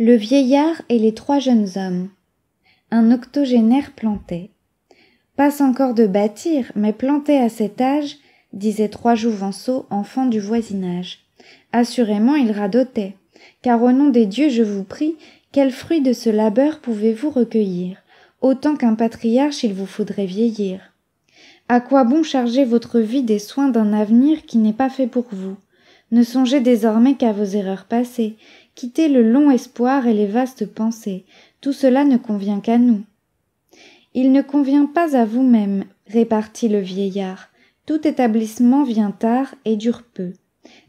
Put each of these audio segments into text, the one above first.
le vieillard et les trois jeunes hommes. Un octogénaire plantait. Passe encore de bâtir, mais planté à cet âge, disaient trois jouvenceaux, enfants du voisinage. Assurément, il radotait. Car au nom des dieux, je vous prie, quel fruit de ce labeur pouvez-vous recueillir Autant qu'un patriarche, il vous faudrait vieillir. À quoi bon charger votre vie des soins d'un avenir qui n'est pas fait pour vous ne songez désormais qu'à vos erreurs passées, quittez le long espoir et les vastes pensées, tout cela ne convient qu'à nous. Il ne convient pas à vous-même, répartit le vieillard, tout établissement vient tard et dure peu.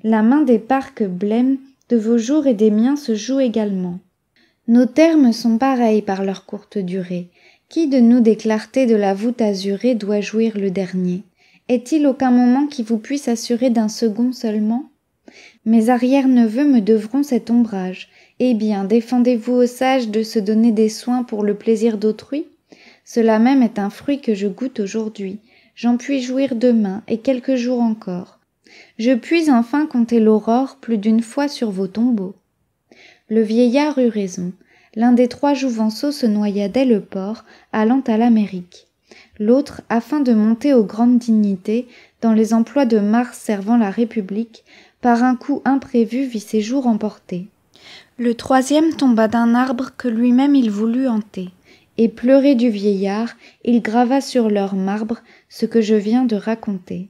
La main des parcs blême, de vos jours et des miens se joue également. Nos termes sont pareils par leur courte durée. Qui de nous des clartés de la voûte azurée doit jouir le dernier Est-il aucun moment qui vous puisse assurer d'un second seulement mes arrière-neveux me devront cet ombrage. Eh bien, défendez-vous aux sages de se donner des soins pour le plaisir d'autrui Cela même est un fruit que je goûte aujourd'hui. J'en puis jouir demain et quelques jours encore. Je puis enfin compter l'aurore plus d'une fois sur vos tombeaux. Le vieillard eut raison. L'un des trois jouvenceaux se noya dès le port, allant à l'Amérique. L'autre, afin de monter aux grandes dignités, dans les emplois de Mars servant la République, par un coup imprévu vit ses jours emportés. Le troisième tomba d'un arbre que lui-même il voulut hanter, et pleuré du vieillard, il grava sur leur marbre ce que je viens de raconter.